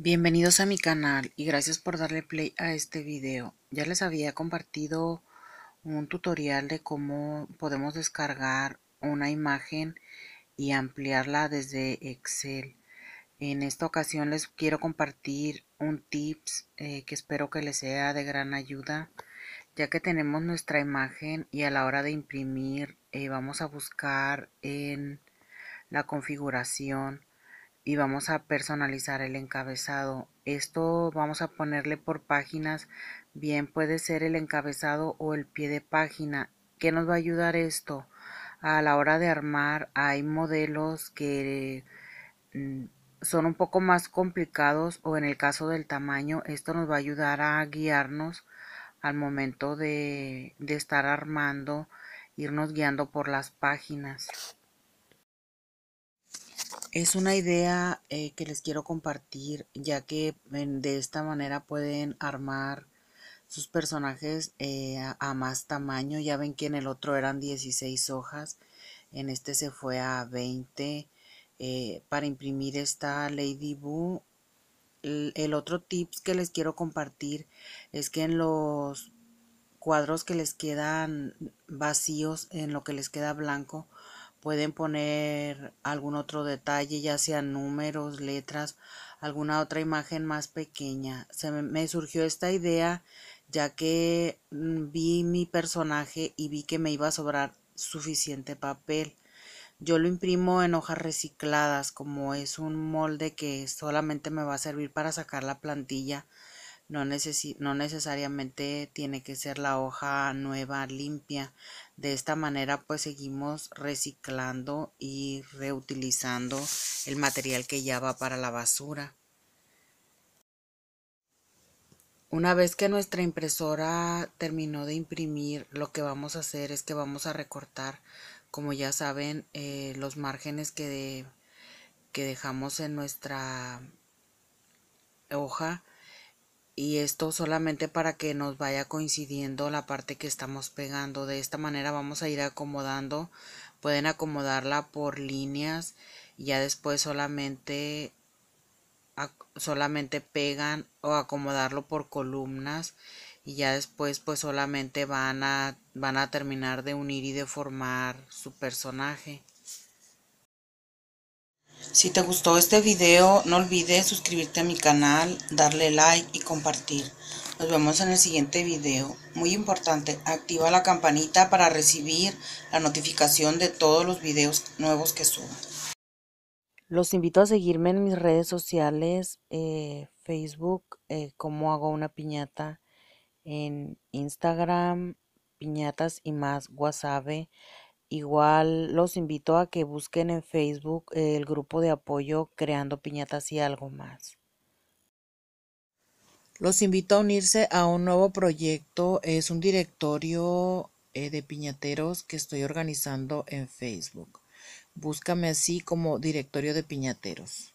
Bienvenidos a mi canal y gracias por darle play a este video. Ya les había compartido un tutorial de cómo podemos descargar una imagen y ampliarla desde Excel. En esta ocasión les quiero compartir un tips eh, que espero que les sea de gran ayuda ya que tenemos nuestra imagen y a la hora de imprimir eh, vamos a buscar en la configuración y vamos a personalizar el encabezado. Esto vamos a ponerle por páginas, bien puede ser el encabezado o el pie de página. ¿Qué nos va a ayudar esto? A la hora de armar hay modelos que mm, son un poco más complicados o en el caso del tamaño, esto nos va a ayudar a guiarnos al momento de, de estar armando, irnos guiando por las páginas es una idea eh, que les quiero compartir, ya que de esta manera pueden armar sus personajes eh, a, más tamaño. Ya ven que en el otro eran 16 hojas, en este se fue a 20. Eh, para imprimir esta Lady Boo, el, el otro tips que les quiero compartir es que en los cuadros que les quedan vacíos, en lo que les queda blanco, pueden poner algún otro detalle, ya sean números, letras, alguna otra imagen más pequeña. Se me, me, surgió esta idea ya que mm, vi mi personaje y vi que me iba a sobrar suficiente papel. Yo lo imprimo en hojas recicladas, como es un molde que solamente me va a servir para sacar la plantilla no, necesariamente tiene que ser la hoja nueva limpia. De esta manera pues seguimos reciclando y reutilizando el material que ya va para la basura. Una vez que nuestra impresora terminó de imprimir, lo que vamos a hacer es que vamos a recortar, como ya saben, eh, los márgenes que, que dejamos en nuestra hoja y esto solamente para que nos vaya coincidiendo la parte que estamos pegando de esta manera vamos a ir acomodando pueden acomodarla por líneas y ya después solamente solamente pegan o acomodarlo por columnas y ya después pues solamente van a van a terminar de unir y de formar su personaje si te gustó este video, no olvides suscribirte a mi canal, darle like y compartir. Nos vemos en el siguiente video. Muy importante, activa la campanita para recibir la notificación de todos los videos nuevos que suba. Los invito a seguirme en mis redes sociales, eh, Facebook, eh, cómo hago una piñata, en Instagram, piñatas y más, whatsapp Igual los invito a que busquen en Facebook el grupo de apoyo Creando Piñatas y algo más. Los invito a unirse a un nuevo proyecto. Es un directorio eh, de piñateros que estoy organizando en Facebook. Búscame así como directorio de piñateros.